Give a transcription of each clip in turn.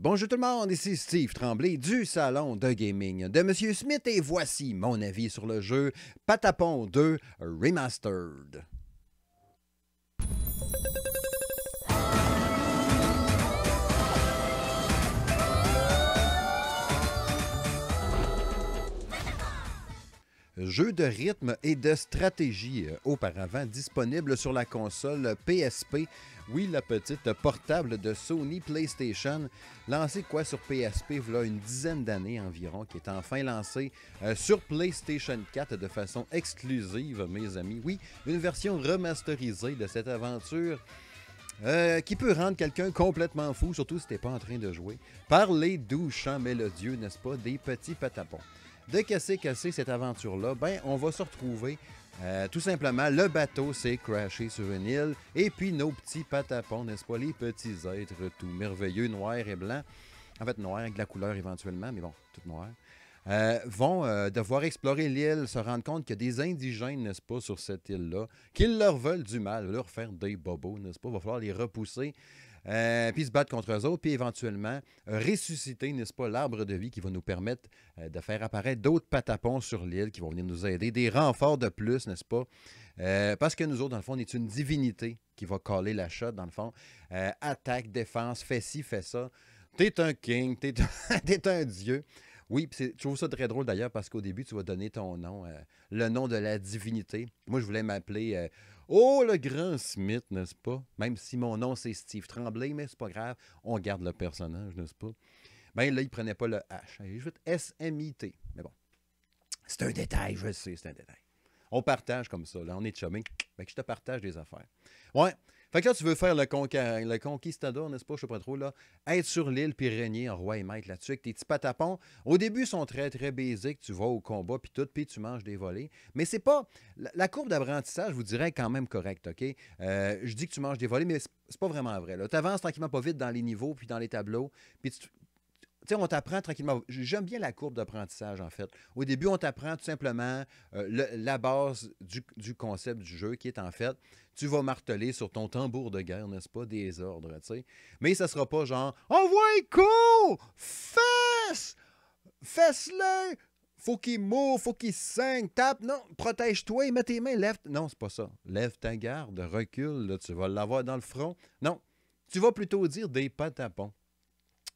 Bonjour tout le monde, ici Steve Tremblay du Salon de Gaming de M. Smith et voici mon avis sur le jeu Patapon 2 Remastered. jeu de rythme et de stratégie euh, auparavant disponible sur la console PSP. Oui, la petite portable de Sony PlayStation, Lancé quoi sur PSP voilà une dizaine d'années environ, qui est enfin lancé euh, sur PlayStation 4 de façon exclusive, mes amis. Oui, une version remasterisée de cette aventure. Euh, qui peut rendre quelqu'un complètement fou, surtout si t'es pas en train de jouer, par les doux chants mélodieux, n'est-ce pas, des petits patapons de casser, casser cette aventure-là, ben, on va se retrouver euh, tout simplement, le bateau s'est crashé sur une île et puis nos petits patapons, n'est-ce pas, les petits êtres tout merveilleux, noirs et blancs, en fait noirs avec de la couleur éventuellement, mais bon, tout noir, euh, vont euh, devoir explorer l'île, se rendre compte qu'il y a des indigènes, n'est-ce pas, sur cette île-là, qu'ils leur veulent du mal, leur faire des bobos, n'est-ce pas, va falloir les repousser. Euh, puis se battre contre eux autres, puis éventuellement euh, ressusciter, n'est-ce pas, l'arbre de vie qui va nous permettre euh, de faire apparaître d'autres patapons sur l'île qui vont venir nous aider, des renforts de plus, n'est-ce pas? parce que nous autres, dans le fond, on est une divinité qui va coller la shot, dans le fond. attaque, défense, fais ci, fais ça. T'es un king, t'es un dieu. Oui, je trouve ça très drôle d'ailleurs parce qu'au début, tu vas donner ton nom, euh, le nom de la divinité. Moi, je voulais m'appeler euh, Oh le grand Smith, n'est-ce pas? Même si mon nom c'est Steve Tremblay, mais c'est pas grave, on garde le personnage, n'est-ce pas? Bien là, il prenait pas le H. Il juste S-M-I-T. Mais bon. C'est un détail, je sais, c'est un détail. On partage comme ça, là, on est chumé. Ben, je te partage des affaires. Ouais. Fait que là, tu veux faire le, le conquistador, n'est-ce pas? Je sais pas trop, là. Être sur l'île puis régner en roi et maître là-dessus tes petits patapons. Au début, sont très, très basiques. Tu vas au combat puis tout, puis tu manges des volets. Mais c'est pas. La, courbe d'apprentissage, je vous dirais, est quand même correcte, OK? Euh, je dis que tu manges des volets, mais c'est pas vraiment vrai. Tu avances tranquillement pas vite dans les niveaux puis dans les tableaux. Puis tu, on t'apprend tranquillement. J'aime bien la courbe d'apprentissage, en fait. Au début, on t'apprend tout simplement euh, la base du, concept du jeu, qui est en fait, tu vas marteler sur ton tambour de guerre, n'est-ce pas, des ordres, tu sais. Mais ça sera pas genre, envoie oh, coup! fesse, fesse-le, faut qu'il mourre, faut qu'il saigne, tape, non, protège-toi et mets tes mains, lève. Non, c'est pas ça. Lève ta garde, recule, tu vas l'avoir dans le front. Non, tu vas plutôt dire des patapons.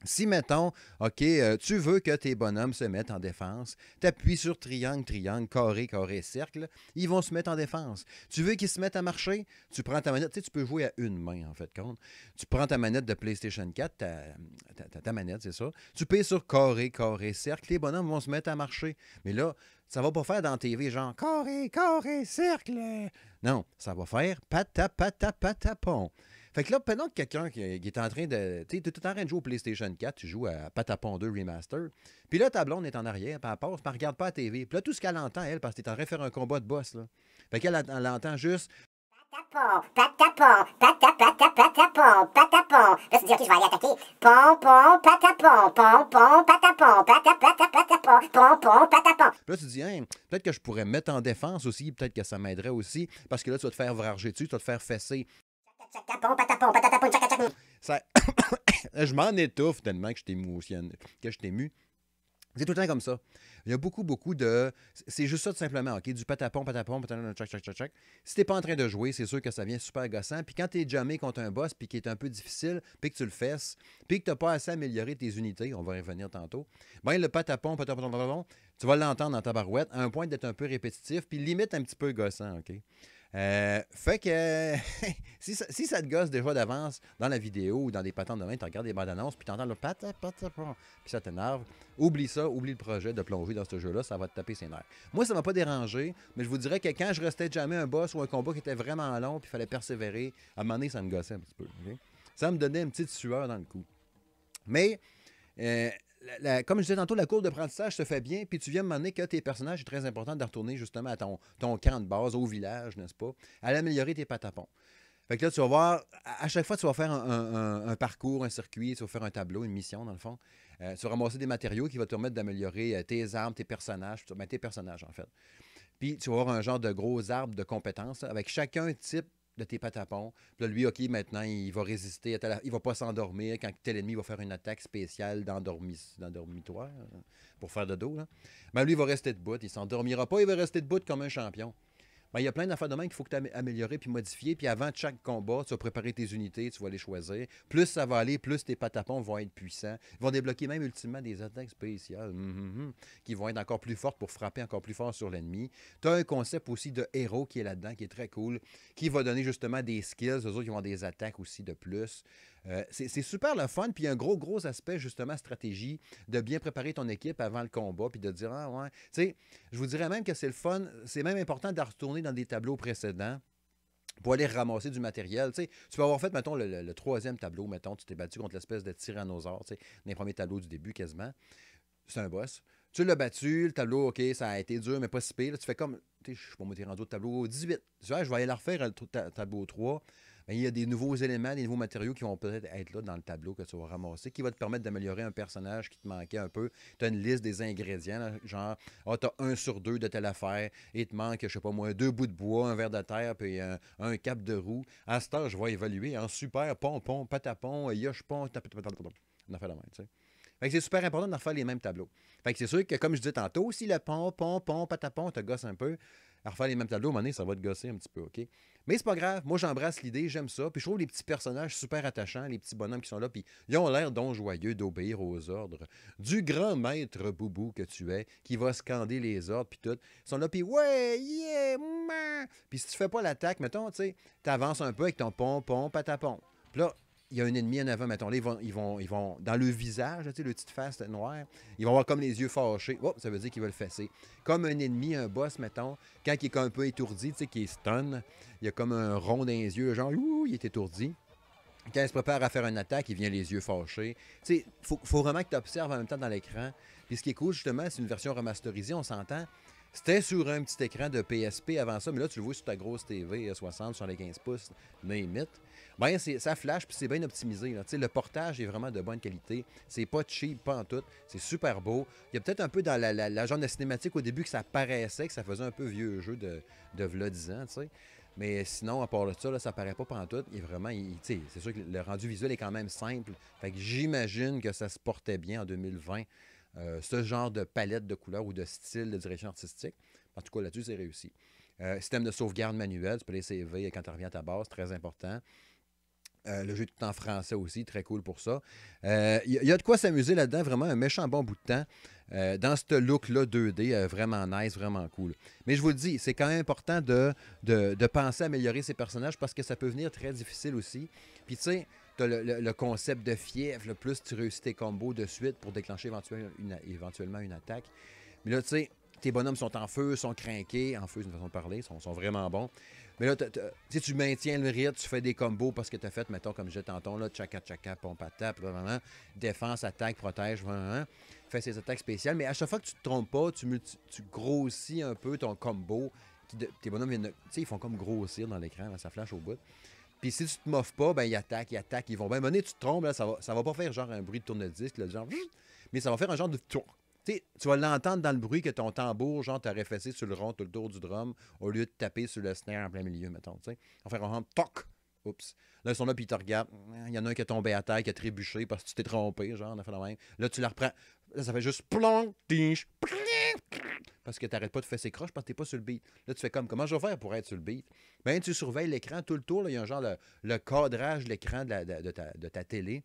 Si, mettons, OK, euh, tu veux que tes bonhommes se mettent en défense, tu appuies sur triangle, triangle, carré, carré, cercle, ils vont se mettre en défense. Tu veux qu'ils se mettent à marcher, tu prends ta manette, tu sais, tu peux jouer à une main, en fait, compte. Tu prends ta manette de PlayStation 4, ta, manette, c'est ça. Tu payes sur carré, carré, cercle, les bonhommes vont se mettre à marcher. Mais là, ça va pas faire dans TV, genre carré, carré, cercle. Non, ça va faire patapatapatapon. Fait que là, pendant que quelqu'un qui, est en train de. Tu es tout en train de jouer au PlayStation 4, tu joues à Patapon 2 Remaster. Puis là, ta blonde est en arrière, puis elle passe, puis regarde pas la TV. Puis là, tout ce qu'elle entend, elle, parce que t'es en train de faire un combat de boss, là. Fait qu'elle l'entend entend juste. Patapon, patapon, Patapata, patapon, patapon. Là, tu dis, OK, je vais aller attaquer. Pon, pon, patapon, pon, pon, patapon, patapon, patapon, pon, Là, tu dis, hein, peut-être que je pourrais me mettre en défense aussi, peut-être que ça m'aiderait aussi, parce que là, tu vas te faire vrager dessus, tu vas te faire fesser. Ça... je m'en étouffe tellement que je t'émotionne, que je t'émue. C'est tout le temps comme ça. Il y a beaucoup, beaucoup de. C'est juste ça, tout simplement. OK, du patapon, patapon, patapon, tchac, tchac, tchac, tchac. Si t'es pas en train de jouer, c'est sûr que ça vient super gossant. Puis quand t'es jamais contre un boss, puis qui est un peu difficile, puis que tu le fesses, puis que t'as pas assez amélioré tes unités, on va y revenir tantôt, ben le patapon, patapon, patapon, tu vas l'entendre dans ta barouette à un point d'être un peu répétitif, puis limite un petit peu gossant, OK? Euh, fait que si, ça, si, ça, te gosse déjà d'avance dans la vidéo ou dans des patentes de main, tu regardes des bandes annonces, puis tu entends le pat, pat, puis ça t'énerve, oublie ça, oublie le projet de plonger dans ce jeu-là, ça va te taper ses nerfs. Moi, ça m'a pas dérangé, mais je vous dirais que quand je restais jamais un boss ou un combat qui était vraiment long, puis il fallait persévérer, à un moment donné, ça me gossait un petit peu. Ça me donnait une petite sueur dans le cou. Mais. Euh, comme je disais tantôt, la courbe d'apprentissage se fait bien, puis tu viens me demander que tes personnages, est très important de retourner justement à ton, camp de base, au village, n'est-ce pas, à améliorer tes patapons. Fait que là, tu vas voir, à chaque fois, tu vas faire un, parcours, un circuit, tu vas faire un tableau, une mission, dans le fond. Euh, tu vas ramasser des matériaux qui vont te permettre d'améliorer euh, tes armes, tes personnages, mais ben, tes personnages, en fait. Puis, tu vas avoir un genre de gros arbre de compétences, avec chacun type de tes patapons. Puis là, lui, OK, maintenant, il va résister. À Il va pas s'endormir quand tel ennemi va faire une attaque spéciale d'endormitoire pour faire de dos. Mais lui, il va rester debout. Il s'endormira pas. Il va rester debout comme un champion. Ben, il y a plein d'affaires de qu'il faut que tu améliorer puis modifier. Puis avant chaque combat, tu vas préparer tes unités, tu vas les choisir. Plus ça va aller, plus tes patapons vont être puissants. Ils vont débloquer même ultimement des attaques spéciales mm-hmm, qui vont être encore plus fortes pour frapper encore plus fort sur l'ennemi. Tu as un concept aussi de héros qui est là-dedans, qui est très cool, qui va donner justement des skills. aux autres, ils vont avoir des attaques aussi de plus. Euh, c'est super le fun. Puis un gros, gros aspect, justement, stratégie, de bien préparer ton équipe avant le combat, puis de dire, ah ouais. Tu sais, je vous dirais même que c'est le fun. C'est même important de retourner dans des tableaux précédents pour aller ramasser du matériel. Tu, sais, tu peux avoir fait, mettons, le, troisième tableau, mettons, tu t'es battu contre l'espèce de tyrannosaure, tu sais, les premiers tableaux du début quasiment. C'est un boss. Tu l'as battu, le tableau, OK, ça a été dur, mais pas si pire. tu fais comme, tu sais, je suis pas un rendu au tableau 18. Tu vois, ah, je vais aller le refaire, le tableau 3 il y a des nouveaux éléments, des nouveaux matériaux qui vont peut-être être là dans le tableau que tu vas ramasser, qui va te permettre d'améliorer un personnage qui te manquait un peu. Tu as une liste des ingrédients, genre, ah, tu as un sur deux de telle affaire, et il te manque, je sais pas moi, deux bouts de bois, un verre de terre, puis un, cap de roue. À ce temps, je vais évaluer en super, pompon, patapon, yoche-pon, on a fait la même, tu sais. Fait que c'est super important de refaire les mêmes tableaux. Fait que c'est sûr que, comme je disais tantôt, si le pont, pont, pont, patapon te gosse un peu, à refaire les mêmes tableaux, à moment donné, ça va te gosser un petit peu, OK? Mais c'est pas grave. Moi, j'embrasse l'idée, j'aime ça. Puis je trouve les petits personnages super attachants, les petits bonhommes qui sont là, puis ils ont l'air dont joyeux d'obéir aux ordres du grand maître boubou que tu es, qui va scander les ordres, puis tout. Ils sont là, puis ouais, yeah, man! Puis si tu fais pas l'attaque, mettons, tu sais, t'avances un peu avec ton pom-pom, patapon. Puis là, il y a un ennemi en avant, mettons, ils vont, ils vont, ils vont dans le visage, tu sais, le petit face noir, ils vont avoir comme les yeux fâchés. ça veut dire qu'ils veulent fesser. Comme un ennemi, un boss, mettons, quand il est un peu étourdi, tu sais, qui est stun, il y a comme un rond dans les yeux, genre, ouh, il est étourdi. Quand il se prépare à faire une attaque, il vient les yeux fâchés. Tu sais, faut, faut vraiment que tu observes en même temps dans l'écran. Puis ce qui est cool, justement, c'est une version remasterisée, on s'entend. C'était sur un petit écran de PSP avant ça, mais là, tu le vois sur ta grosse TV 60, 75 pouces, limite. Bien, ça flash, puis c'est bien optimisé. Le portage est vraiment de bonne qualité. C'est pas cheap, pas en tout. C'est super beau. Il y a peut-être un peu dans la, genre de cinématique au début que ça paraissait, que ça faisait un peu vieux jeu de, de tu sais. Mais sinon, à part de ça, là, ça paraît pas en Il est vraiment, c'est sûr que le rendu visuel est quand même simple. Fait que j'imagine que ça se portait bien en 2020. Euh, ce genre de palette de couleurs ou de style de direction artistique. En tout cas, là-dessus, c'est réussi. Euh, système de sauvegarde manuel, tu peux les CV quand tu reviens à ta base, très important. Euh, le jeu tout en français aussi, très cool pour ça. Il y, a de quoi s'amuser là-dedans, vraiment un méchant bon bout de temps. dans ce look-là 2D, vraiment nice, vraiment cool. Mais je vous le dis, c'est quand même important de, de, de, penser à améliorer ces personnages parce que ça peut venir très difficile aussi. Puis tu sais, le, concept de fièvre, plus tu réussis tes combos de suite pour déclencher éventuellement une, éventuellement une attaque. Mais là, tu sais, tes bonhommes sont en feu, sont craqués, en feu, c'est une façon de parler, sont, sont vraiment bons. Mais là, tu sais, tu maintiens le rythme, tu fais des combos parce que tu as fait, mettons, comme j'ai tantôt, là, tchaka tchaka, pompe à tape, vraiment, défense, attaque, protège, vraiment, fais ses attaques spéciales. Mais à chaque fois que tu te trompes pas, tu, tu grossis un peu ton combo. Tes bonhommes viennent, tu sais, ils font comme grossir dans l'écran, ça flash au bout. Puis si tu te moffes pas, ben ils attaquent, ils attaquent, ils vont. Ben, à tu te trompes, là, ça va, ça va pas faire genre un bruit de tourne-disque, là, genre. Mais ça va faire un genre de. T'sais, tu vas l'entendre dans le bruit que ton tambour, genre, t'as fessé sur le rond tout le tour du drum, au lieu de taper sur le snare en plein milieu, mettons. sais. On va faire un toc. Oups. Là, ils sont là, puis ils te regardent. Il y en a un qui est tombé à terre, qui a trébuché parce que tu t'es trompé, genre, on a fait la même. Là, tu la reprends. Là, ça fait juste plonk, parce que tu n'arrêtes pas de faire ses croches parce que tu n'es pas sur le beat. Là, tu fais comme comment je vais faire pour être sur le beat? ben tu surveilles l'écran tout le tour. Il y a un genre le, cadrage de l'écran de, ta, télé.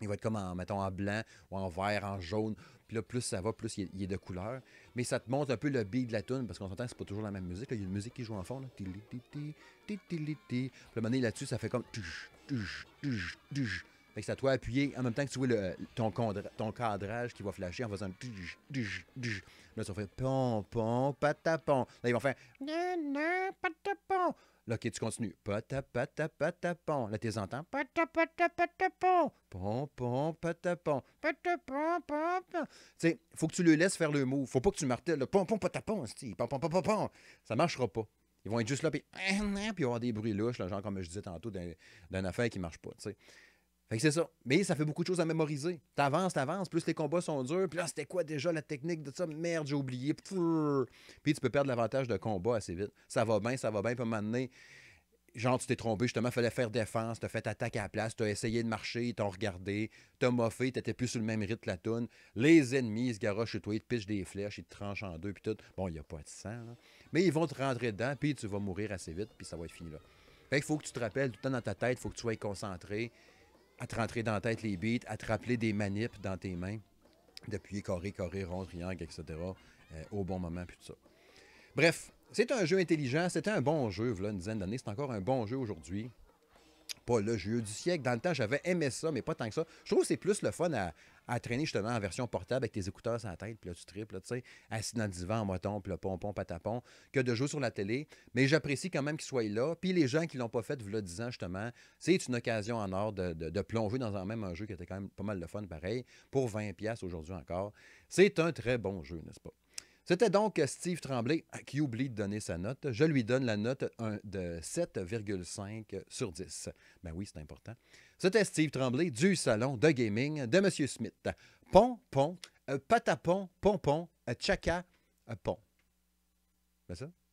Il va être comme en, mettons, en blanc ou en vert, en jaune. Puis là, plus ça va, plus il est, de couleur. Mais ça te montre un peu le beat de la tune parce qu'on s'entend que c'est pas toujours la même musique. Il y a une musique qui joue en fond. Là. Puis là, là-dessus, ça fait comme. Fait que c'est à toi appuyer en même temps que tu vois le, ton, ton cadrage qui va flasher en faisant duj, duj, duj. Là, ça fait pom, pom, patapon. Là, ils vont faire na, na, patapon. Là, OK, tu continues. Patapatapatapon. Là, tu les entends. Patapatapatapon. Pom, pom, patapon. Patapon, pom, pom. Tu sais, faut que tu le laisses faire le mot. Faut pas que tu martèles. Le pom, pom, patapon. Pom, pom, pom, pom, Ça marchera pas. Ils vont être juste là, puis, eh, eh, eh, puis avoir des bruits louches, là, genre comme je disais tantôt, d'une affaire qui marche pas. sais. Fait que c'est ça. Mais ça fait beaucoup de choses à mémoriser. T'avances, t'avances, plus les combats sont durs. Puis là, c'était quoi déjà la technique de ça? Merde, j'ai oublié. Puis tu peux perdre l'avantage de combat assez vite. Ça va bien, ça va bien. Puis à un moment donné, genre, tu t'es trompé, justement, fallait faire défense, t'as fait attaque à la place, t'as essayé de marcher, ils t'ont regardé, t'as moffé, t'étais plus sur le même rythme la toune. Les ennemis, ils se garochent chez toi, ils te pichent des flèches, ils te tranchent en deux, puis tout. Bon, il n'y a pas de sang, Mais ils vont te rentrer dedans, puis tu vas mourir assez vite, puis ça va être fini là. Fait faut que tu te rappelles tout le temps dans ta tête, faut que tu sois concentré à te rentrer dans la tête les beats, à te rappeler des manips dans tes mains, d'appuyer carré, carré, rond, triangle, etc. Euh, au bon moment, puis tout ça. Bref, c'est un jeu intelligent, c'était un bon jeu, voilà une dizaine d'années, c'est encore un bon jeu aujourd'hui pas le jeu du siècle. Dans le temps, j'avais aimé ça, mais pas tant que ça. Je trouve que c'est plus le fun à, à traîner justement en version portable avec tes écouteurs sur la tête, puis là tu tripes, tu sais, assis dans le divan en moton, puis le pompon patapon, que de jouer sur la télé. Mais j'apprécie quand même qu'il soit là. Puis les gens qui l'ont pas fait, vous le disant justement, c'est une occasion en or de, plonger dans un même un jeu qui était quand même pas mal de fun pareil, pour 20$ aujourd'hui encore. C'est un très bon jeu, n'est-ce pas? C'était donc Steve Tremblay ah, qui oublie de donner sa note. Je lui donne la note de 7,5 sur 10. Ben oui, c'est important. C'était Steve Tremblay du salon de gaming de M. Smith. Pon, pon, euh, patapon, pon, euh, tchaka, euh, pon. C'est ça?